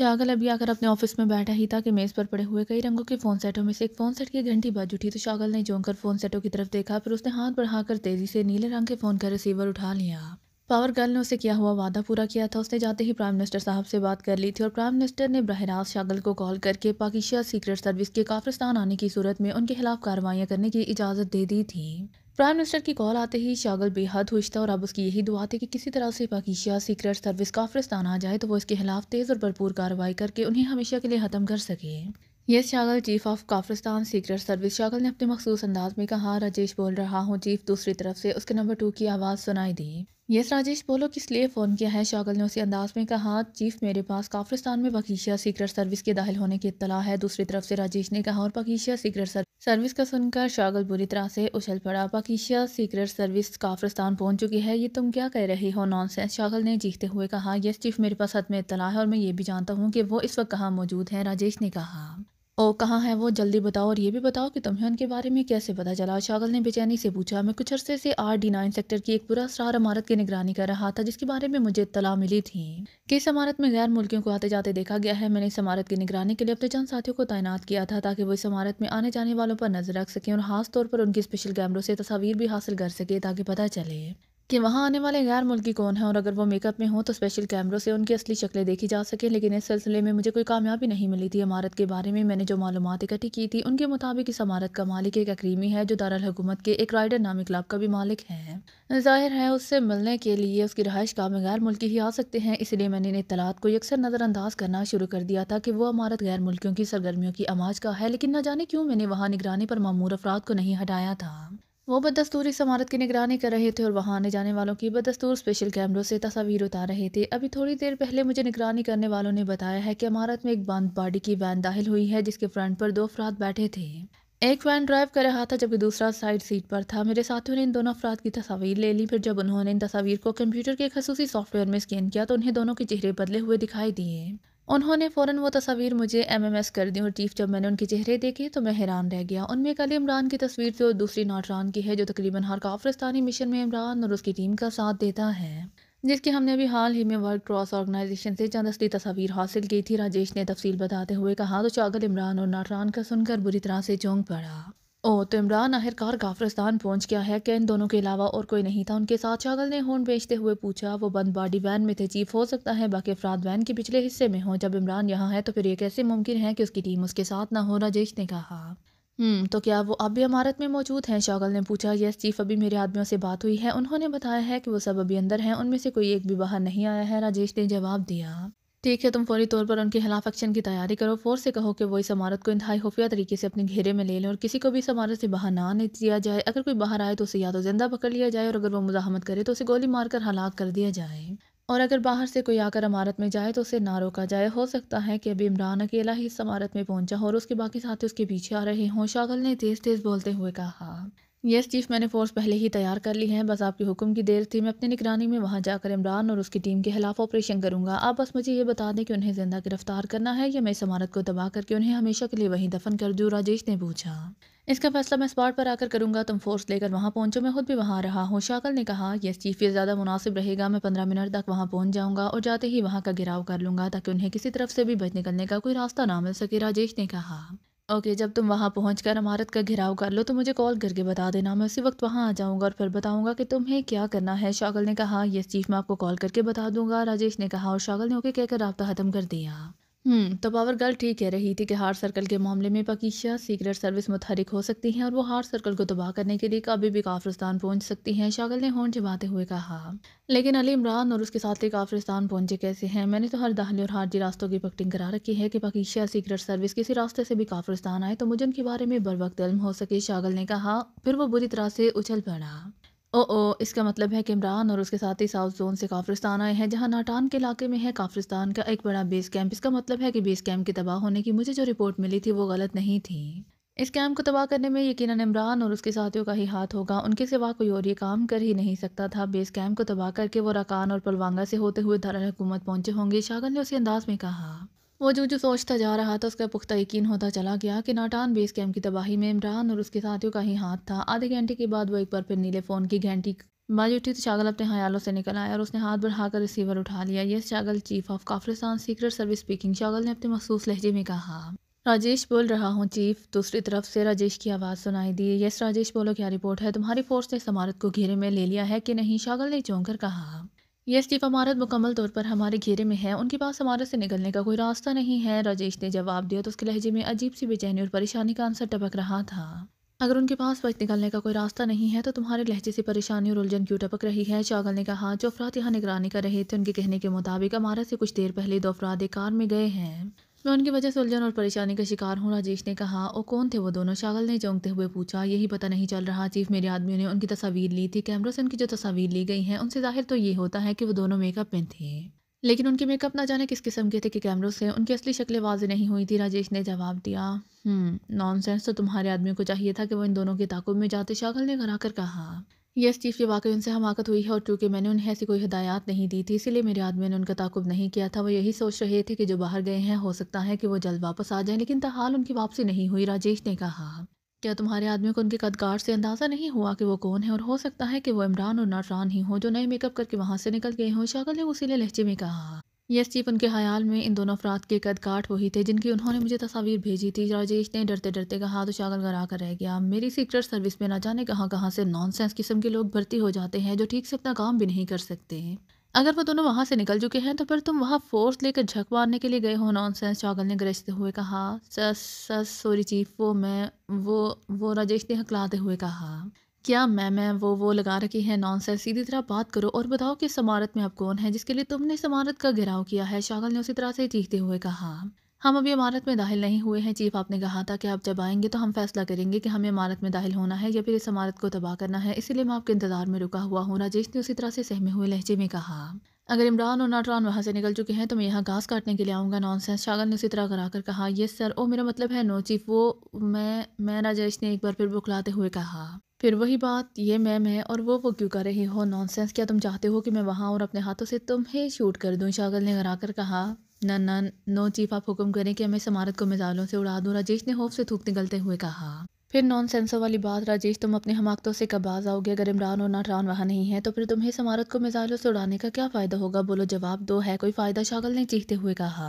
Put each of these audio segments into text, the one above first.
शागल अभी आकर अपने ऑफिस में बैठा ही था कि मेज़ पर पड़े हुए कई रंगों के फ़ोन सेटों में से एक फ़ोन सेट की घंटी बज उठी तो शागल ने जोंकर फ़ोन सेटों की तरफ देखा फिर उसने हाथ बढ़ाकर तेज़ी से नीले रंग के फ़ोन का रिसीवर उठा लिया पावर गर्ल ने उसे किया हुआ वादा पूरा किया था उसने जाते ही प्राइम मिनिस्टर साहब से बात कर ली थी और प्राइम मिनिस्टर ने बरह रास्त शागल को कॉल करके पाकिस्तान सीक्रेट सर्विस के काफिस्तान आने की सूरत में उनके खिलाफ कार्रवाइयाँ करने की इजाज़त दे दी थी प्राइम मिनिस्टर की कॉल आते ही शागल बेहद खुश था और अब उसकी यही दुआ थी कि किसी तरह से पाकिशिया सीक्रेट सर्विस काफ्रिस्तान आ जाए तो वो इसके खिलाफ तेज़ और भरपूर कार्रवाई करके उन्हें हमेशा के लिए ख़त्म कर सके ये Shagal chief of Kafiristan secret service Shagal ने अपने मखसूस अंदाज में कहा राजेश बोल रहा हूँ चीफ दूसरी तरफ से उसके नंबर टू की आवाज़ सुनाई दी यस राजेश बोलो किस लिए फ़ोन किया है शागल ने उसी अंदाज में कहा चीफ मेरे पास काफ्रिस्तान में पकीशिया सीक्रेट सर्विस के दाखिल होने की इतला है दूसरी तरफ से राजेश ने कहा और पकीशिया सीक्रेट सर्विस सर्विस का सुनकर शागल बुरी तरह से उछल पड़ा पाकिशिया सीक्रेट सर्विस काफ्रिस्तान पहुंच चुकी है ये तुम क्या कह रहे हो नॉनसेंस शागल ने चीखते हुए कहा यस चीफ मेरे पास हद में इतला है और मैं ये भी जानता हूँ कि वो इस वक्त कहाँ मौजूद हैं राजेश ने कहा और कहाँ है वो जल्दी बताओ और ये भी बताओ कि तुम्हें उनके बारे में कैसे पता चला शागल ने बेचैनी से पूछा मैं कुछ अरसे से आर डी नाइन सेक्टर की एक बुरा सरार इमारत की निगरानी कर रहा था जिसके बारे में मुझे इतला मिली थी कि इस इमारत में गैर मुल्कियों को आते जाते देखा गया है मैंने इस इमारत की निगरानी के लिए अपने चंद साथियों को तैनात किया था ताकि वो इस इमारत में आने जाने वालों पर नजर रख सकें और खास तौर पर उनकी स्पेशल कैमरों से तस्वीर भी हासिल कर सके ताकि पता चले कि वहाँ आने वाले गैर मुल्की कौन हैं और अगर वो मेकअप में हो तो स्पेशल कैमरों से उनकी असली शक्लें देखी जा सकें लेकिन इस सिलसिले में मुझे कोई कामयाबी नहीं मिली थी इमारत के बारे में मैंने जो मालूम इकट्ठी की थी उनके मुताबिक इस इमारत का मालिक एक अक्रीमी है जो दारकूमत के एक राइडर नामी क्लब का भी मालिक है जाहिर है उससे मिलने के लिए उसकी रहाइश गाह में गैर मुल्की ही आ सकते हैं इसलिए मैंने इन इतलात को अक्सर नज़रअंदाज करना शुरू कर दिया था कि वो इमारत गैर मुल्कियों की सरगर्मियों की आमाज का है लेकिन न जाने क्यों मैंने वहाँ निगरानी पर मामूर अफराद को नहीं हटाया था वो बदस्तूर इस इमारत की निगरानी कर रहे थे और वहाँ आने जाने वालों की बदस्तूर स्पेशल कैमरों से तस्वीर उतार रहे थे अभी थोड़ी देर पहले मुझे निगरानी करने वालों ने बताया है कि इमारत में एक बंद बाडी की वैन दाखिल हुई है जिसके फ्रंट पर दो अफराद बैठे थे एक वैन ड्राइव कर रहा था जबकि दूसरा साइड सीट पर था मेरे साथियों ने इन दोनों अफराद की तस्वीर ले ली फिर जब उन्होंने इन तस्वीर को कंप्यूटर के खसूसी सॉफ्टवेयर में स्कैन किया तो उन्हें दोनों के चेहरे बदले हुए दिखाई दिए उन्होंने फ़ौरन वो तस्वीर मुझे एमएमएस कर दी और चीफ जब मैंने उनके चेहरे देखे तो मैं हैरान रह गया उनमें एक अली इमरान की तस्वीर से और दूसरी नाटरान की है जो तकरीबन हर काफ्रिस्तानी मिशन में इमरान और उसकी टीम का साथ देता है जिसकी हमने अभी हाल ही में वर्ल्ड क्रॉस ऑर्गेनाइजेशन से चंद असली तस्वीर हासिल की थी राजेश ने तफसील बताते हुए कहा तो चागल इमरान और नाटरान का सुनकर बुरी तरह से चौंक पड़ा ओ तो इमरान आखिरकार काफ्रस्तान पहुंच गया है कि इन दोनों के अलावा और कोई नहीं था उनके साथ शागल ने होन बेचते हुए पूछा वो बंद बॉडी वैन में थे चीफ हो सकता है बाकी अफराद वैन के पिछले हिस्से में हो जब इमरान यहाँ है तो फिर ये कैसे मुमकिन है कि उसकी टीम उसके साथ ना हो राजेश ने कहा हम्म तो क्या वो अब भी इमारत में मौजूद हैं शागल ने पूछा यस चीफ अभी मेरे आदमियों से बात हुई है उन्होंने बताया है कि वो सब अभी अंदर हैं उनमें से कोई एक भी बाहर नहीं आया है राजेश ने जवाब दिया ठीक है तुम फौरी तौर पर उनके खिलाफ एक्शन की तैयारी करो फोर्स से कहो कि वो इस इमारत को इंतहाई खुफिया तरीके से अपने घेरे में ले लें और किसी को भी इस इमारत से बाहर ना नहीं दिया जाए अगर कोई बाहर आए तो उसे या तो जिंदा पकड़ लिया जाए और अगर वो मुजाहमत करे तो उसे गोली मारकर हलाक कर दिया जाए और अगर बाहर से कोई आकर इमारत में जाए तो उसे ना रोका जाए हो सकता है कि अभी इमरान अकेला ही इस इमारत में पहुंचा हो और उसके बाकी साथी उसके पीछे आ रहे हों शागल ने तेज़ तेज़ बोलते हुए कहा यस चीफ मैंने फोर्स पहले ही तैयार कर ली है बस आपके हुक्म की देर थी मैं अपनी निगरानी में वहाँ जाकर इमरान और उसकी टीम के खिलाफ ऑपरेशन करूँगा आप बस मुझे ये बता दें कि उन्हें जिंदा गिरफ्तार करना है या मैं इस इमारत को तबाह करके उन्हें हमेशा के लिए वहीं दफन कर दूँ राजेश ने पूछा इसका फैसला मैं स्पॉट पर आकर करूंगा तुम फोर्स लेकर वहां पहुंचो मैं खुद भी वहां रहा हूं शाकल ने कहा यस चीफ ये ज़्यादा मुनासिब रहेगा मैं पंद्रह मिनट तक वहां पहुंच जाऊंगा और जाते ही वहां का गिराव कर लूंगा ताकि उन्हें किसी तरफ से भी बच निकलने का कोई रास्ता ना मिल सके राजेश ने कहा ओके जब तुम वहाँ पहुँच कर इमारत का घिराव कर लो तो मुझे कॉल करके बता देना मैं उसी वक्त वहाँ आ जाऊँगा और फिर बताऊँगा कि तुम्हें क्या करना है शागल ने कहा यस चीफ मैं आपको कॉल करके बता दूँगा राजेश ने कहा और शागल ने ओके कहकर रबता ख़त्म कर दिया हम्म, तो पावर गर्ल ठीक कह रही थी कि हार्ट सर्कल के मामले में पकीशा सीक्रेट सर्विस मुतहरिक हो सकती हैं और वो हार्ट सर्कल को तबाह करने के लिए कभी भी काफ्रिस्तान पहुंच सकती हैं शागल ने होंठ जमाते हुए कहा लेकिन अली इमरान और उसके साथी काफ्रिस्तान पहुंचे कैसे हैं मैंने तो हर दाहली और हार्जी रास्तों की पकटिंग करा रखी है कि पकीशा सीक्रेट सर्विस किसी रास्ते से भी काफ्रिस्तान आए तो मुझे उनके बारे में बर वक्त इल्म हो सके शागल ने कहा फिर वो बुरी तरह से उछल पड़ा ओ ओ इसका मतलब है कि इमरान और उसके साथी साउथ जोन से काफ्रिस्तान आए हैं जहां नाटान के इलाके में है काफ्रिस्तान का एक बड़ा बेस कैंप इसका मतलब है कि बेस कैंप के तबाह होने की मुझे जो रिपोर्ट मिली थी वो गलत नहीं थी इस कैंप को तबाह करने में यकीनन इमरान और उसके साथियों का ही हाथ होगा उनके सिवा कोई और ये काम कर ही नहीं सकता था बेस कैंप को तबाह करके वो राकान और पुलवांगा से होते हुए दारा हुकूमत पहुंचे होंगे शागन ने उसी अंदाज में कहा वो जो जो सोचता जा रहा था उसका पुख्ता यकीन होता चला गया कि नाटान बेस कैम्प की तबाही में इमरान और उसके साथियों का ही हाथ था आधे घंटे के बाद वो एक बार फिर नीले फ़ोन की घंटी बाज उठी तो शागल अपने हयालों से निकल आया और उसने हाथ बढ़ाकर रिसीवर उठा लिया ये Shagal chief of Kafiristan secret service speaking Shagal ने अपने मखसूस लहजे में कहा राजेश बोल रहा हूँ चीफ दूसरी तरफ से राजेश की आवाज़ सुनाई दी यस राजेश बोलो क्या रिपोर्ट है तुम्हारी फोर्स ने इस इमारत को घेरे में ले लिया है कि नहीं शागल ने चौंक कर कहा ये स्टीफ अमारत मुकम्मल तौर पर हमारे घेरे में है उनके पास अमारत से निकलने का कोई रास्ता नहीं है राजेश ने जवाब दिया तो उसके लहजे में अजीब सी बेचैनी और परेशानी का आंसर टपक रहा था अगर उनके पास वक्त निकलने का कोई रास्ता नहीं है तो तुम्हारे लहजे से परेशानी और उलझन क्यों टपक रही है चागल ने कहा जो अफराद यहाँ निगरानी कर रहे थे उनके कहने के मुताबिक इमारत से कुछ देर पहले दो अफराद एक कार में गए हैं लॉन की वजह से उलझन और परेशानी का शिकार हूँ राजेश ने कहा और कौन थे वो दोनों शागल ने चौंकते हुए पूछा यही पता नहीं चल रहा चीफ मेरे आदमियों ने उनकी तस्वीर ली थी कैमरों से उनकी जो तस्वीर ली गई है उनसे जाहिर तो ये होता है कि वो दोनों मेकअप में थे लेकिन उनके मेकअप ना जाने किस किस्म के थे कि कैमरों से उनकी असली शक्लें वाज नहीं हुई थी राजेश ने जवाब दिया हम्म, नॉनसेंस तो तुम्हारे आदमी को चाहिए था कि वो इन दोनों के ताकुब में जाते शागल ने घर आकर कहा यस चीफ के वाकई उनसे हमाकत हुई है और चूँकि मैंने उन्हें ऐसी कोई हदायत नहीं दी थी इसीलिए मेरे आदमी ने उनका ताकुब नहीं किया था वो यही सोच रहे थे कि जो बाहर गए हैं हो सकता है कि वो जल्द वापस आ जाएं लेकिन तहाल उनकी वापसी नहीं हुई राजेश ने कहा क्या तुम्हारे आदमी को उनके कदगार से अंदाज़ा नहीं हुआ कि वो कौन है और हो सकता है कि वो इमरान और नाटरान ही हो जो नए मेकअप करके वहाँ से निकल गए हों शागल ने उसी ने लहजे में कहा यह चीफ उनके ख्याल में इन दोनों अफराद के कद काट वही थे जिनकी उन्होंने मुझे तस्वीर भेजी थी राजेश ने डरते डरते कहा तो शागल गरा कर रह गया मेरी सीक्रेट सर्विस में ना जाने कहाँ कहाँ से नॉनसेंस किस्म के लोग भर्ती हो जाते हैं जो ठीक से अपना काम भी नहीं कर सकते अगर वो दोनों वहाँ से निकल चुके हैं तो फिर तुम वहाँ फोर्स लेकर झक मारने के लिए गए हो नॉनसेंस चागल ने गरजते हुए कहा सस सस सॉरी चीफ वो मैं वो वो राजेश ने हकलाते हुए कहा क्या मैं मैं वो वो लगा रखी है नॉन सेंस सीधी तरह बात करो और बताओ कि समारत में अब कौन है जिसके लिए तुमने समारत का घिराव किया है शागल ने उसी तरह से चीखते हुए कहा हम अभी इमारत में दाखिल नहीं हुए हैं चीफ आपने कहा था कि आप जब आएंगे तो हम फैसला करेंगे कि हमें इमारत में दाखिल होना है या फिर इस इमारत को तबाह करना है इसीलिए मैं आपके इंतजार में रुका हुआ हूँ राजेश ने उसी तरह से सहमे हुए लहजे में कहा अगर इमरान और नाटरान वहाँ से निकल चुके हैं तो मैं यहाँ घास काटने के लिए आऊँगा नॉनसेंस शागल ने उसी तरह करा कर कहा यस सर ओ मेरा मतलब है नो चीफ वो मैं मैं राजेश ने एक बार फिर बुखलाते हुए कहा फिर वही बात ये मैं मैं और वो वो क्यों कर रही हो नॉनसेंस क्या तुम चाहते हो कि मैं वहाँ और अपने हाथों से तुम्हें शूट कर दूँ शागल ने करा कर कहा न न नो चीफ आप हुक्म करें कि हमें इस इमारत को मिजालों से उड़ा दूँ राजेश ने होफ से थूक निकलते हुए कहा फिर नॉन सेंसों वाली बात राजेश तुम अपने हमाकतों से कब आज आओगे अगर इमरान और नाटरान वहाँ नहीं है तो फिर तुम्हें इस इमारत को मिजाइलों से उड़ाने का क्या फ़ायदा होगा बोलो जवाब दो है कोई फ़ायदा शागल ने चीखते हुए कहा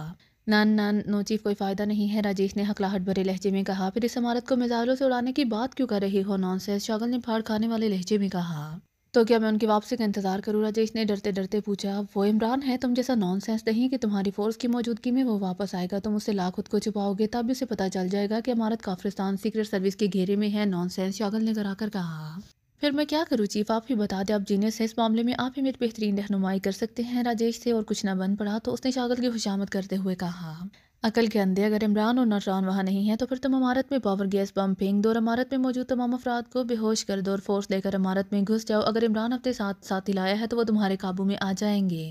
नान नान नो चीफ कोई फ़ायदा नहीं है राजेश ने हकलाहट भरे लहजे में कहा फिर इस इमारत को मिजाइलों से उड़ाने की बात क्यों कर रही हो नॉन सेंस शागल ने फाड़ खाने वाले लहजे में कहा तो क्या मैं उनकी वापसी का इंतज़ार करूँ राजेश ने डरते डरते पूछा वो इमरान है तुम जैसा नॉनसेंस नहीं कि तुम्हारी फोर्स की मौजूदगी में वो वापस आएगा तुम उससे ला खुद को छुपाओगे तब उसे पता चल जाएगा कि अमारत काफ्रिस्तान सीक्रेट सर्विस के घेरे में है नॉनसेंस शौगल ने कराकर कहा फिर मैं क्या करूँ चीफ आप ही बता दें आप जीनियस हैं इस मामले में आप ही मेरी बेहतरीन रहनुमाई कर सकते हैं राजेश से और कुछ ना बन पड़ा तो उसने शागल की खुशामद करते हुए कहा अकल के अंधे अगर इमरान और नौजवान वहाँ नहीं है तो फिर तुम इमारत में पावर गैस बम फेंक दो और अमारत में मौजूद तमाम अफराद को बेहोश कर दो और फोर्स लेकर इमारत में घुस जाओ अगर इमरान अपने साथ साथी लाया है तो वो तुम्हारे काबू में आ जाएंगे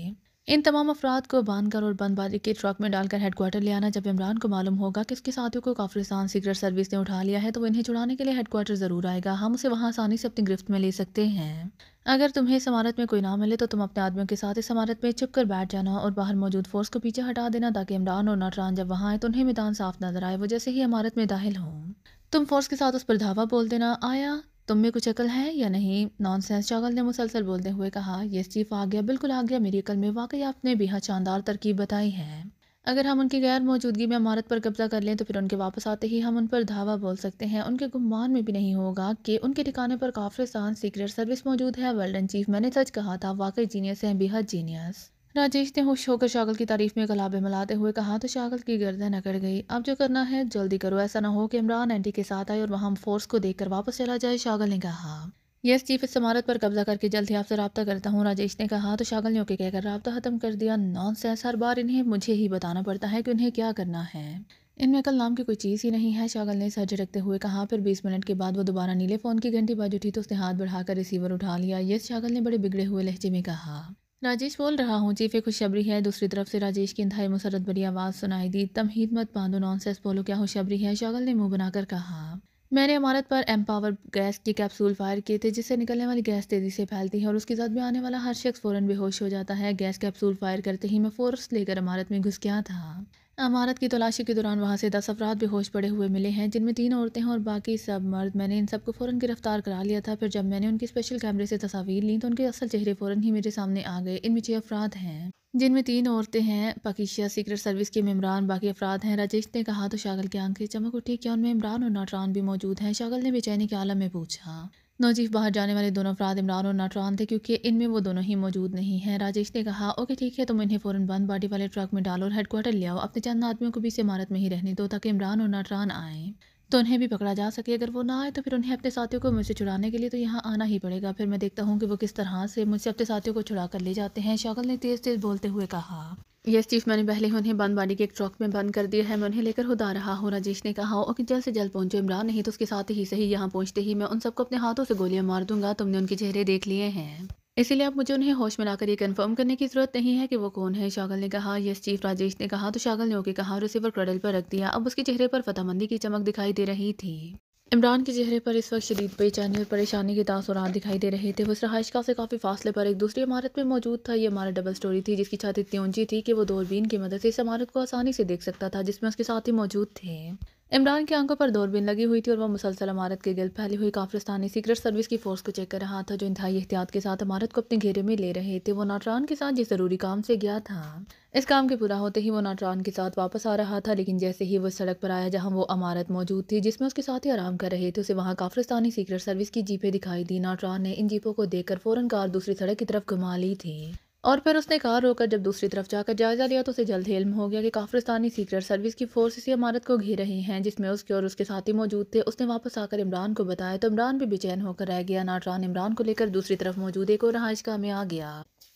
इन तमाम अफराद को बांध कर और बंद बारी के ट्रक में डालकर हेडक्वार्टर ले आना जब इमरान को मालूम होगा कि उसके साथियों को काफ्रिस्तान सीक्रेट सर्विस ने उठा लिया है तो वो इन्हें छुड़ाने के लिए हेडक्वार्टर ज़रूर आएगा हम उसे वहाँ आसानी से अपनी गिरफ्त में ले सकते हैं अगर तुम्हें इस इमारत में कोई ना मिले तो तुम अपने आदमियों के साथ इस इमारत में छुप कर बैठ जाना और बाहर मौजूद फोर्स को पीछे हटा देना ताकि इमरान और नटरान जब वहाँ आए तो उन्हें मैदान साफ नजर आए वो जैसे ही इमारत में दाखिल हों तुम फोर्स के साथ उस पर धावा बोल देना आया तुम में कुछ अकल है या नहीं नॉन सेंस चागल ने मुसलसल बोलते हुए कहा यस चीफ आ गया बिल्कुल आ गया मेरी अकल में वाकई आपने बेहद शानदार तरकीब बताई है अगर हम उनकी गैर मौजूदगी में इमारत पर कब्जा कर लें तो फिर उनके वापस आते ही हम उन पर धावा बोल सकते हैं उनके गुमान में भी नहीं होगा कि उनके ठिकाने पर काफिरस्तान सीक्रेट सर्विस मौजूद है वर्ल्ड इन चीफ मैंने सच कहा था वाकई जीनियस हैं बेहद जीनियस राजेश ने होश होकर शागल की तारीफ में गलाबे मिलाते हुए कहा तो शागल की गर्दन अकड़ गई अब जो करना है जल्दी करो ऐसा ना हो कि इमरान एंटी के साथ आए और वहाँ फोर्स को देखकर वापस चला जाए शागल ने कहा यस चीफ इस इमारत पर कब्जा करके जल्द ही आपसे रब्ता करता हूँ राजेश ने कहा तो शागल ने ओके कहकर रबता ख़त्म कर दिया नॉन सेंस हर बार इन्हें मुझे ही बताना पड़ता है कि उन्हें क्या करना है इनमें कल नाम की कोई चीज़ ही नहीं है शागल ने सर झटकते हुए कहा फिर 20 मिनट के बाद वो दोबारा नीले फ़ोन की घंटी बाज उठी तो उसने हाथ बढ़ाकर रिसीवर उठा लिया यस शागल ने बड़े बिगड़े हुए लहजे में कहा राजेश बोल रहा हूँ चीफ एक खुशबरी है दूसरी तरफ से राजेश की इंतहाई मुसरत बड़ी आवाज़ सुनाई दी तमहीद मत बांधो सेस बोलो क्या खुशबरी है शागल ने मुँह बनाकर कहा मैंने इमारत पर एम्पावर गैस के कैप्सूल फायर किए थे जिससे निकलने वाली गैस तेज़ी से फैलती है और उसके साथ में आने वाला हर शख्स फ़ौरन बेहोश हो जाता है गैस कैप्सूल फायर करते ही मैं फोर्स लेकर इमारत में घुस गया था इमारत की तलाशी के दौरान वहाँ से दस अफराद बेहोश पड़े हुए मिले हैं जिनमें तीन औरतें हैं और बाकी सब मर्द मैंने इन सबको फ़ौरन गिरफ्तार करा लिया था फिर जब मैंने उनकी स्पेशल कैमरे से तस्वीर ली तो उनके असल चेहरे फ़ौरन ही मेरे सामने आ गए इनमें छः अफराद हैं जिनमें तीन औरतें हैं पाकिस्तान सीक्रेट सर्विस के मेमरान बाकी अफराद हैं राजेश ने कहा तो शागल की आंखें चमक उठी क्या उनमें इमरान और नाटरान भी मौजूद हैं शागल ने बेचैनी के आलम में पूछा नौजीफ बाहर जाने वाले दोनों अफराद इमरान और नाटरान थे क्योंकि इनमें वो दोनों ही मौजूद नहीं हैं राजेश ने कहा ओके ठीक है तुम इन्हें फ़ौरन बंद बाडी वाले ट्रक में डालो और हेडकोार्टर ले आओ अपने चंद आदमियों को भी इस इमारत में ही रहने दो ताकि इमरान और नाटरान आएँ तो उन्हें भी पकड़ा जा सके अगर वो ना आए तो फिर उन्हें अपने साथियों को मुझसे छुड़ाने के लिए तो यहाँ आना ही पड़ेगा फिर मैं देखता हूँ कि वो किस तरह से मुझसे अपने साथियों को छुड़ा कर ले जाते हैं शागल ने तेज़ तेज़ बोलते हुए कहा यस चीफ मैंने पहले ही उन्हें बानबानी के एक ट्रक में बंद कर दिया है मैं उन्हें लेकर खुद आ रहा हूँ राजेश ने कहा और कि जल्द से जल्द पहुंचो इमरान नहीं तो उसके साथ ही सही यहाँ पहुँचते ही मैं उन सबको अपने हाथों से गोलियां मार दूंगा तुमने उनके चेहरे देख लिए हैं इसीलिए अब मुझे उन्हें होश में लाकर ये कंफर्म करने की ज़रूरत नहीं है कि वो कौन है शागल ने कहा यस चीफ राजेश ने कहा तो शागल ने ओके कहा रिसीवर क्रडल पर रख दिया अब उसके चेहरे पर फतामंदी की चमक दिखाई दे रही थी इमरान के चेहरे पर इस वक्त शदीद बेचैनी और परेशानी के तासरात दिखाई दे रहे थे वो रहाइशगाह से काफ़ी फासले पर एक दूसरी इमारत में मौजूद था यह इमारत डबल स्टोरी थी जिसकी छत इतनी ऊंची थी कि वो दूरबीन की मदद से इस इमारत को आसानी से देख सकता था जिसमें उसके साथ ही मौजूद थे इमरान की आंखों पर दूरबीन लगी हुई थी और वह मुसलसल इमारत के गिल फैली हुई काफ्रिस्तानी सीक्रेट सर्विस की फोर्स को चेक कर रहा था जो इंतहाई एहतियात के साथ इमारत को अपने घेरे में ले रहे थे वो नाटरान के साथ जिस ज़रूरी काम से गया था इस काम के पूरा होते ही वो नाटरान के साथ वापस आ रहा था लेकिन जैसे ही वो सड़क पर आया जहाँ वो इमारत मौजूद थी जिसमें उसके साथ ही आराम कर रहे थे उसे वहाँ काफ्रिस्तानी सीक्रेट सर्विस की जीपें दिखाई दी नाटरान ने इन जीपों को देखकर फ़ौरन कार दूसरी सड़क की तरफ घुमा ली थी और फिर उसने कार रोकर जब दूसरी तरफ जाकर जायजा लिया तो उसे जल्द ही हो गया कि काफ्रिस्तानी सीक्रेट सर्विस की फोर्स इसी इमारत को घेर रही हैं जिसमें उसके और उसके साथी मौजूद थे उसने वापस आकर इमरान को बताया तो इमरान भी बेचैन होकर रह गया नाटरान इमरान को लेकर दूसरी तरफ मौजूद एक और रहाइश में आ गया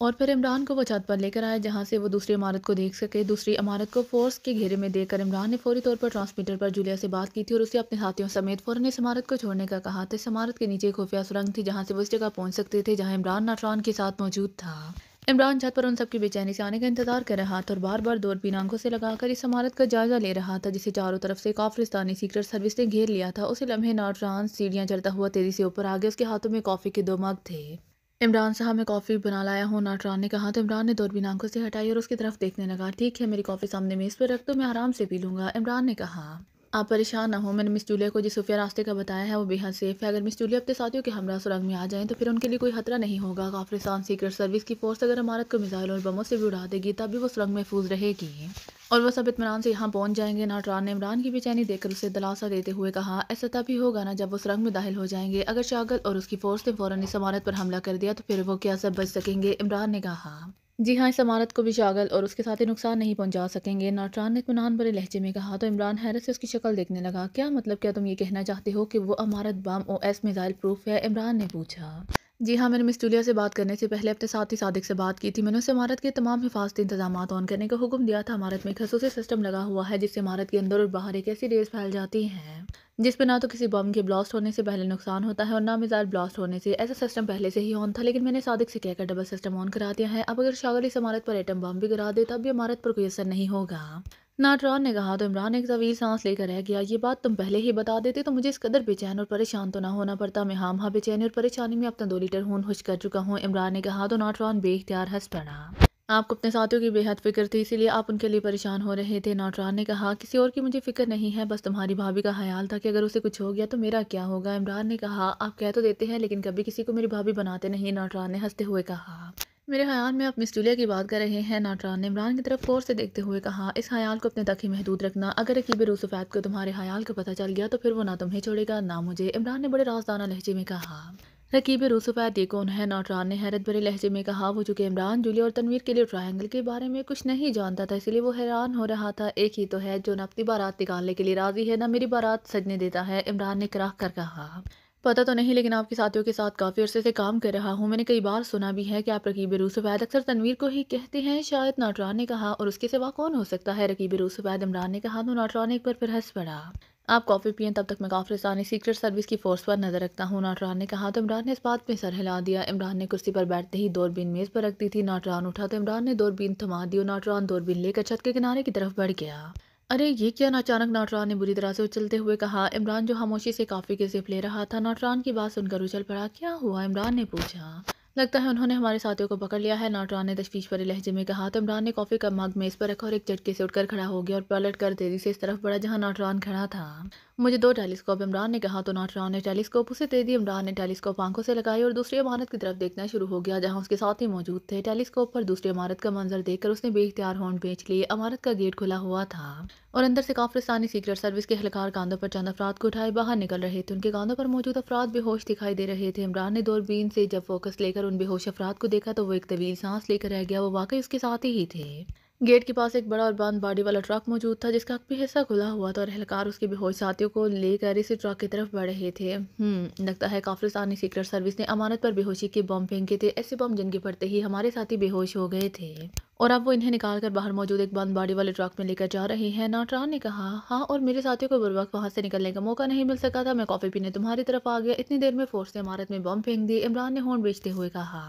और फिर इमरान को वो छत पर लेकर आया जहाँ से वो दूसरी इमारत को देख सके दूसरी इमारत को फोर्स के घेरे में देखकर इमरान ने फौरी तौर पर ट्रांसमीटर पर जूलिया से बात की थी और उसे अपने साथियों समेत फौरन इस इमारत को छोड़ने का कहा था तो इस इमारत के नीचे खुफिया सुरंग थी जहाँ से वो इस जगह पहुँच सकते थे जहाँ इमरान नाटरान के साथ मौजूद था इमरान छत पर उन सबकी बेचैनी से आने का इंतजार कर रहा था और बार बार दूरबीन आंखों से लगाकर इस इमारत का जायजा ले रहा था जिसे चारों तरफ से काफ्रिस्तानी सीक्रेट सर्विस ने घेर लिया था उसे लम्हे नौजवान सीढ़ियाँ चढ़ता हुआ तेजी से ऊपर आ गया उसके हाथों में कॉफ़ी के दो मग थे इमरान साहब मैं कॉफ़ी बना लाया हूँ नाटरान ने कहा तो इमरान ने दूरबीन आंखों से हटाई और उसकी तरफ देखने लगा ठीक है मेरी कॉफ़ी सामने मेज़ पर रख दो मैं आराम से पी लूंगा इमरान ने कहा आप परेशान ना हो मैंने मिस जूलिया को जिस खुफिया रास्ते का बताया है वो बेहद सेफ है अगर मिस जूलिया अपने साथियों के हमरा सुरंग में आ जाएं तो फिर उनके लिए कोई खतरा नहीं होगा काफ्रिस्तान सीक्रेट सर्विस की फोर्स अगर इमारत को मिसाइल और बमों से भी उड़ा देगी तभी वो सुरंग महफूज रहेगी और वह सब इतमान से यहाँ पहुँच जाएंगे नाटरान ने इमरान की बेचैनी देखकर उसे दिलासा देते हुए कहा ऐसा तभी होगा ना जब वो सुरंग में दाखिल हो जाएंगे अगर शागल और उसकी फोर्स ने फ़ौरन इस इमारत पर हमला कर दिया तो फिर वो क्या सब बच सकेंगे इमरान ने कहा जी हाँ इस अमारत को भी शागल और उसके साथ ही नुकसान नहीं पहुंचा सकेंगे नाटरान ने इतमान भरे लहजे में कहा तो इमरान हैरत से उसकी शक्ल देखने लगा क्या मतलब क्या तुम ये कहना चाहते हो कि वो अमारत बाम ओ एस मिज़ाइल प्रूफ है इमरान ने पूछा जी हाँ मैंने मिस्टूलिया से बात करने से पहले अपने साथी सादिक से बात की थी मैंने उसे इमारत के तमाम हिफाजती इंतजाम ऑन करने का हुक्म दिया था इमारत में खसूसी सिस्टम लगा हुआ है जिससे इमारत के अंदर और बाहर एक ऐसी रेस फैल जाती हैं जिस पर ना तो किसी बम के ब्लास्ट होने से पहले नुकसान होता है और ना मिजाइल ब्लास्ट होने से ऐसा सिस्टम पहले से ही ऑन था लेकिन मैंने सादिक से कहकर डबल सिस्टम ऑन करा दिया है अब अगर शागर इस इमारत पर एटम बम भी गिरा दे तब भी इमारत पर कोई असर नहीं होगा नाटरान ने कहा तो इमरान एक तवील सांस लेकर रह गया ये बात तुम पहले ही बता देते तो मुझे इस कदर बेचैन और परेशान तो ना होना पड़ता मैं हाँ हाँ बेचैनी और परेशानी में अपना तो दो लीटर खून खुश कर चुका हूँ इमरान ने कहा तो नाटरान बेख्तियार हंस पड़ा आपको अपने साथियों की बेहद फिक्र थी इसीलिए आप उनके लिए परेशान हो रहे थे नाटरान ने कहा किसी और की मुझे फिक्र नहीं है बस तुम्हारी भाभी का ख्याल था कि अगर उसे कुछ हो गया तो मेरा क्या होगा इमरान ने कहा आप कह तो देते हैं लेकिन कभी किसी को मेरी भाभी बनाते नहीं नाटरान ने हंसते हुए कहा मेरे ख्याल में आप मिस की बात कर रहे हैं नाटरान ने इमरान की तरफ गौर से देखते हुए कहा इस ख्याल को अपने तक ही महदूद रखना अगर अकीब रूसफैत को तुम्हारे ख्याल का पता चल गया तो फिर वो ना तुम्हें छोड़ेगा ना मुझे इमरान ने बड़े राजदाना लहजे में कहा रकीब रूसफैत ये कौन है नौटरान ने हैरत भरे लहजे में कहा वो चूँकि इमरान जूलिया और तनवीर के लिए ट्रायंगल के बारे में कुछ नहीं जानता था इसलिए वो हैरान हो रहा था एक ही तो है जो न अपनी बारात निकालने के लिए राजी है ना मेरी बारात सजने देता है इमरान ने कराह कर कहा पता तो नहीं लेकिन आपके साथियों के साथ काफ़ी अरसे से काम कर रहा हूँ मैंने कई बार सुना भी है कि आप रकीब रूसवैद अक्सर तनवीर को ही कहते हैं शायद नाटरान ने कहा और उसके सिवा कौन हो सकता है रकीब रूसवैद इमरान ने कहा तो नाटरान एक बार फिर हंस पड़ा आप कॉफ़ी पिए तब तक मैं काफिरस्तानी सीक्रेट सर्विस की फोर्स पर नज़र रखता हूँ नाटरान ने कहा तो इमरान ने इस बात में सर हिला दिया इमरान ने कुर्सी पर बैठते ही दौरबीन मेज़ पर रख दी थी नाटरान उठा तो इमरान ने दौरबीन थमा दी और नाटरान दौरबीन लेकर छत के किनारे की तरफ बढ़ गया अरे ये क्या ना अचानक नौटरान ने बुरी तरह से उछलते हुए कहा इमरान जो खामोशी से काफ़ी के सिप ले रहा था नौटरान की बात सुनकर उछल पड़ा क्या हुआ इमरान ने पूछा लगता है उन्होंने हमारे साथियों को पकड़ लिया है नौटरान ने तशवीश भरे लहजे में कहा तो इमरान ने कॉफ़ी का मग मेज़ पर रखा और एक झटके से उठकर खड़ा हो गया और पलट कर तेज़ी से इस तरफ बढ़ा जहां नौटरान खड़ा था मुझे दो टेलीस्कोप इमरान ने कहा तो नौटरान ने टेलीस्कोप उसे दे दी इमरान ने टेलीस्कोप आंखों से लगाई और दूसरी इमारत की तरफ देखना शुरू हो गया जहाँ उसके साथ ही मौजूद थे टेलीस्कोप पर दूसरी इमारत का मंजर देखकर उसने बेख्तियार होंड बेच लिए इमारत का गेट खुला हुआ था और अंदर से काफ्रिस्तानी सीक्रेट सर्विस के एहलकार कांधों पर चंद अफराद को उठाए बाहर निकल रहे थे उनके कांधों पर मौजूद अफराद बेहोश दिखाई दे रहे थे इमरान ने दूरबीन से जब फोकस लेकर उन बेहोश अफराद को देखा तो वो एक तवील सांस लेकर रह गया वो वाकई उसके साथ ही थे गेट के पास एक बड़ा और बंद बॉडी वाला ट्रक मौजूद था जिसका भी हिस्सा खुला हुआ था और एहलकार उसके बेहोश साथियों को लेकर इसी ट्रक की तरफ बढ़ रहे थे हम्म, लगता है काफिलिस्तानी सीक्रेट सर्विस ने अमानत पर बेहोशी के बम फेंके थे ऐसे बम जिनके पड़ते ही हमारे साथी बेहोश हो गए थे और अब वो इन्हें निकाल कर बाहर मौजूद एक बंद बाड़ी वाले ट्रक में लेकर जा रहे हैं नाटरान ने कहा हाँ और मेरे साथियों को बुर वक्त वहाँ से निकलने का मौका नहीं मिल सका था मैं कॉफ़ी पीने तुम्हारी तरफ आ गया इतनी देर में फोर्स ने इमारत में बम फेंक दी इमरान ने हॉर्न बेचते हुए कहा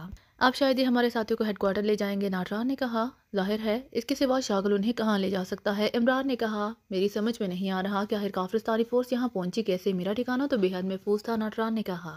आप शायद ही हमारे साथियों को हेडक्वार्टर ले जाएंगे नाटरान ने कहा जाहिर है इसके सिवा शागल उन्हें कहाँ ले जा सकता है इमरान ने कहा मेरी समझ में नहीं आ रहा कि आखिर काफ्रिस्तानी फोर्स यहाँ पहुंची कैसे मेरा ठिकाना तो बेहद महफूज था नाटरान ने कहा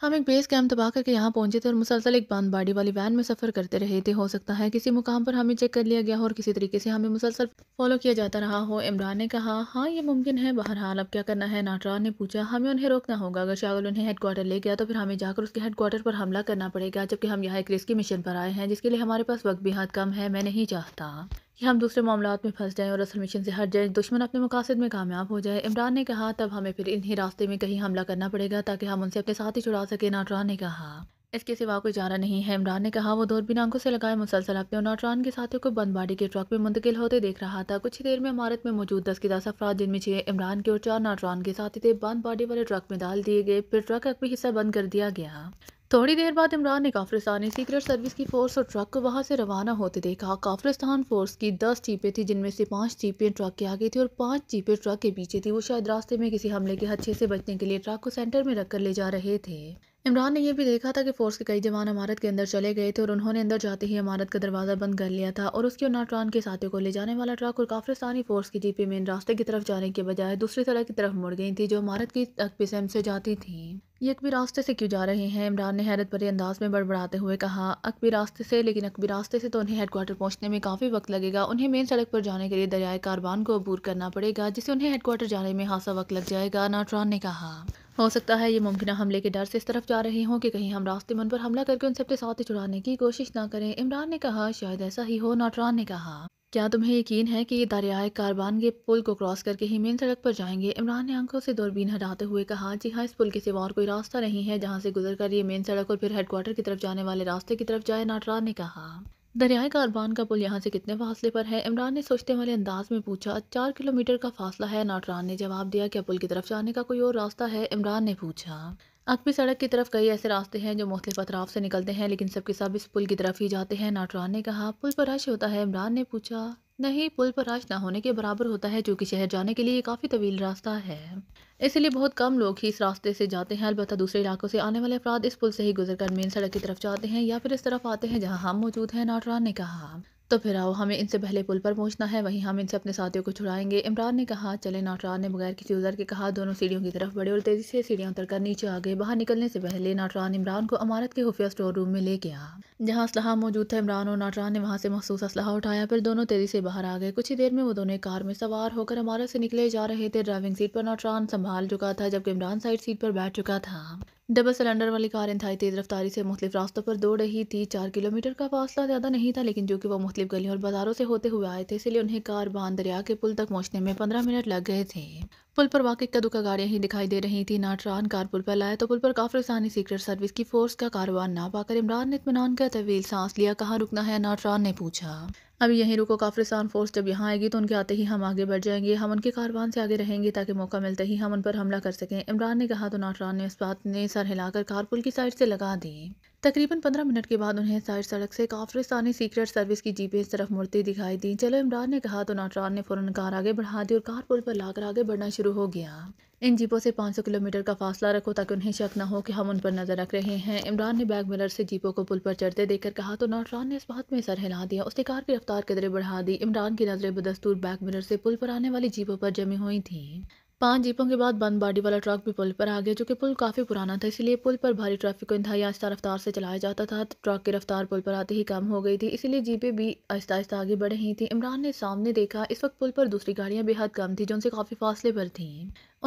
हम एक बेस कैंप तबाह करके यहाँ पहुंचे थे और मुसलसल एक बाड़ी वाली वैन में सफ़र करते रहे थे हो सकता है किसी मुकाम पर हमें चेक कर लिया गया हो और किसी तरीके से हमें मुसलसल फॉलो किया जाता रहा हो इमरान ने कहा हाँ ये मुमकिन है बहरहाल अब क्या करना है नाटरान ने पूछा हमें उन्हें रोकना होगा अगर शागल उन्हें हेड क्वार्टर ले गया तो फिर हमें जाकर उसके हेड क्वार्टर पर हमला करना पड़ेगा जबकि हम यहाँ एक रिस्की मिशन पर आए हैं जिसके लिए हमारे पास वक्त भी हाथ कम है मैं नहीं चाहता कि हम दूसरे मामला में फंस जाएं और असल मिशन से हट जाएं दुश्मन अपने मकासद में कामयाब हो जाए इमरान ने कहा तब हमें फिर इन्हीं रास्ते में कहीं हमला करना पड़ेगा ताकि हम उनसे अपने साथ ही छुड़ा सकें नाटरान ने कहा इसके सिवा कोई जाना नहीं है इमरान ने कहा वो दूरबीन आंखों से लगाए मुसलसल अपने नौटरान के साथियों को बंदबाड़ी के ट्रक में मुंतकिल होते देख रहा था कुछ ही देर में इमारत में मौजूद दस के दस अफराद जिनमें छह इमरान के और चार नौटरान के साथी थे बंद बाड़ी वाले ट्रक में डाल दिए गए फिर ट्रक का भी हिस्सा बंद कर दिया गया थोड़ी देर बाद इमरान ने काफरिस्तानी सीक्रेट सर्विस की फोर्स और ट्रक को वहां से रवाना होते देखा काफ्रिस्तान फोर्स की दस चीपें थी जिनमें से पांच चीपें ट्रक के आगे थी और पांच चीपें ट्रक के पीछे थी वो शायद रास्ते में किसी हमले के हच्छे से बचने के लिए ट्रक को सेंटर में रखकर ले जा रहे थे इमरान ने यह भी देखा था कि फोर्स के कई जवान इमारत के अंदर चले गए थे और उन्होंने अंदर जाते ही इमारत का दरवाज़ा बंद कर लिया था और उसके नाटरान के साथियों को ले जाने वाला ट्रक और काफिस्तानी फोर्स की जीपी मेन रास्ते की तरफ जाने के बजाय दूसरी तरह की तरफ मुड़ गई थी जो इमारत की तक पिसम से जाती थी ये अकबी रास्ते से क्यों जा रहे हैं इमरान ने हैरत भरे अंदाज में बड़बड़ाते हुए कहा अकबी रास्ते से लेकिन अकबी रास्ते से तो उन्हें हेडक्वार्टर पहुँचने में काफ़ी वक्त लगेगा उन्हें मेन सड़क पर जाने के लिए दरियाए कारबान को अबूर करना पड़ेगा जिसे उन्हें हेडकोार्टर जाने में खासा वक्त लग जाएगा नाटरान ने कहा हो सकता है ये मुमकिन हमले के डर से इस तरफ जा रहे हों कि कहीं हम रास्ते मन पर हमला करके उन सबके साथ चुराने की कोशिश ना करें इमरान ने कहा शायद ऐसा ही हो नौटरान ने कहा क्या तुम्हें यकीन है कि दरियाए कारबान के पुल को क्रॉस करके ही मेन सड़क पर जाएंगे इमरान ने आंखों से दूरबीन हटाते हुए कहा जी हाँ इस पुल के सिवा और कोई रास्ता नहीं है जहाँ से गुजर कर ये मेन सड़क और फिर हेडक्वार्टर की तरफ जाने वाले रास्ते की तरफ जाए नाटरान ने कहा दरियाए कारबान का पुल यहाँ से कितने फासले पर है इमरान ने सोचते वाले अंदाज में पूछा चार किलोमीटर का फासला है नाटरान ने जवाब दिया क्या पुल की तरफ जाने का कोई और रास्ता है इमरान ने पूछा अकबी सड़क की तरफ कई ऐसे रास्ते हैं जो मुख्तलिफ अतराफ से निकलते हैं लेकिन सबके सब इस पुल की तरफ ही जाते हैं नाटरान ने कहा पुल पर रश होता है इमरान ने पूछा नहीं पुल पर राश ना होने के बराबर होता है जो कि शहर जाने के लिए काफ़ी तवील रास्ता है इसलिए बहुत कम लोग ही इस रास्ते से जाते हैं अलबत्त दूसरे इलाकों से आने वाले अफराद इस पुल से ही गुजरकर मेन सड़क की तरफ जाते हैं या फिर इस तरफ आते हैं जहां हम मौजूद हैं नाटरान ने कहा तो फिर आओ हमें इनसे पहले पुल पर पहुंचना है वहीं हम इनसे अपने साथियों को छुड़ाएंगे इमरान ने कहा चले नाटरान ने बगैर किसी उजर के कहा दोनों सीढ़ियों की तरफ बढ़े और तेज़ी से सीढ़ियां उतरकर नीचे आ गए बाहर निकलने से पहले नाटरान इमरान को अमारत के खुफिया स्टोर रूम में ले गया जहाँ असलाह मौजूद था इमरान और नाटरान ने वहाँ से महसूस असलाह उठाया फिर दोनों तेज़ी से बाहर आ गए कुछ ही देर में वो दोनों कार में सवार होकर अमारत से निकले जा रहे थे ड्राइविंग सीट पर नाटरान संभाल चुका था जबकि इमरान साइड सीट पर बैठ चुका था डबल सिलेंडर वाली कार इंतहाई तेज़ रफ्तारी से मुख्तु रास्तों पर दौड़ रही थी चार किलोमीटर का फासला ज़्यादा नहीं था लेकिन जो कि वो मुख्तु गलियों और बाज़ारों से होते हुए आए थे इसलिए उन्हें कार बांध दरिया के पुल तक पहुँचने में पंद्रह मिनट लग गए थे पुल पर वाकई का दुका गाड़ियां ही दिखाई दे रही थी नाटरान कार पुल पर लाया तो पुल पर काफी सीक्रेट सर्विस की फोर्स का कारोबार ना पाकर इमरान ने इतमान का तवील सांस लिया कहाँ रुकना है नाटरान ने पूछा अब यहीं रुको काफिस्तान फोर्स जब यहाँ आएगी तो उनके आते ही हम आगे बढ़ जाएंगे हम उनके कारवान से आगे रहेंगे ताकि मौका मिलते ही हम उन पर हमला कर सकें इमरान ने कहा तो नाटरान ने इस बात ने सर हिलाकर कारपुल की साइड से लगा दी तकरीबन पंद्रह मिनट के बाद उन्हें साइड सड़क से काफ्रिस्तानी सीक्रेट सर्विस की इस तरफ मुड़ती दिखाई दी चलो इमरान ने कहा तो नौटरान ने फ़ौरन कार आगे बढ़ा दी और कार पुल पर लाकर आगे बढ़ना शुरू हो गया इन जीपों से 500 किलोमीटर का फासला रखो ताकि उन्हें शक न हो कि हम उन पर नजर रख रहे हैं इमरान ने बैग मिलर से जीपों को पुल पर चढ़ते देखकर कहा तो नौटरान ने इस बात में सर हिला दिया उसने कार की रफ्तार कदरें बढ़ा दी इमरान की नजरें बदस्तूर बैग मिलर से पुल पर आने वाली जीपों पर जमी हुई थी पांच जीपों के बाद बंद बाडी वाला ट्रक भी पुल पर आ गया जो कि पुल काफ़ी पुराना था इसलिए पुल पर भारी ट्रैफिक को इंतहाई आहिस्ता रफ्तार से चलाया जाता था तो ट्रक की रफ्तार पुल पर आते ही कम हो गई थी इसलिए जीपें भी आहिस्ता आहिस्ता आगे बढ़ रही थी इमरान ने सामने देखा इस वक्त पुल पर दूसरी गाड़ियां बेहद कम थी जो उनसे काफ़ी फासले पर थी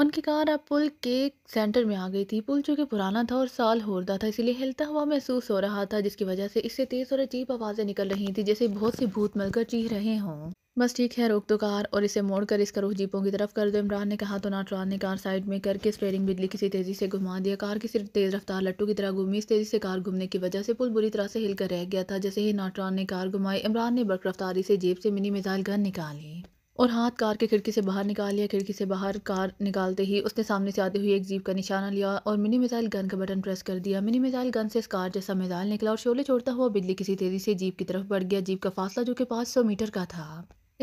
उनकी कार अब पुल के सेंटर में आ गई थी पुल चूंकि पुराना था और साल रहा था इसलिए हिलता हुआ महसूस हो रहा था जिसकी वजह से इससे तेज़ और अजीब आवाज़ें निकल रही थी जैसे बहुत से भूत मलकर चीह रहे हों बस ठीक है रोक दो कार और इसे मोड़कर इसका रुख जीपों की तरफ कर दो इमरान ने कहा तो नाटरान ने कार साइड में करके स्पेयरिंग बिजली किसी तेज़ी से घुमा दिया कार की सिर्फ तेज़ रफ्तार लट्टू की तरह घूमी इस तेज़ी से कार घूमने की वजह से पुल बुरी तरह से हिलकर रह गया था जैसे ही नाटरान ने कार घुमाई इमरान ने बर्क रफ्तारी से जेब से मिनी मिजाइल गन निकाली और हाथ कार के खिड़की से बाहर निकाल लिया खिड़की से बाहर कार निकालते ही उसने सामने से आते हुए एक जीप का निशाना लिया और मिनी मिसाइल गन का बटन प्रेस कर दिया मिनी मिसाइल गन से इस कार जैसा मिसाइल निकला और शोले छोड़ता हुआ बिजली किसी तेज़ी से जीप की तरफ बढ़ गया जीप का फासला जो कि पाँच सौ मीटर का था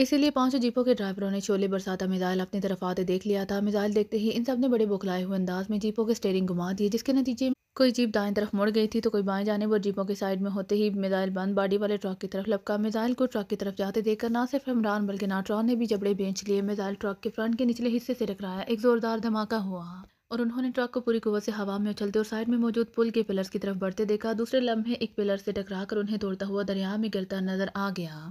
इसीलिए पांचों जीपों के ड्राइवरों ने छोले बरसाता मिजाइल अपनी तरफ आते देख लिया था मिजाइल देखते ही इन सब ने बड़े बुखलाए हुए अंदाज में जीपों के स्टेयरिंग घुमा दिए जिसके नतीजे में कोई जीप दाएं तरफ मुड़ गई थी तो कोई बाएं जाने पर जीपों के साइड में होते ही मिजाइल बंद बाडी वाले ट्रक की तरफ लपका मिजाइल को ट्रक की तरफ जाते देखकर ना सिर्फ इमरान बल्कि नाट्रॉन ने भी जबड़े बेच लिए मिजाइल ट्रक के फ्रंट के निचले हिस्से से टकराया एक जोरदार धमाका हुआ और उन्होंने ट्रक को पूरी कुवत से हवा में उछलते और साइड में मौजूद पुल के पिलर्स की तरफ बढ़ते देखा दूसरे लम्हे एक पिलर से टकरा कर उन्हें तोड़ता हुआ दरिया में गिरता नजर आ गया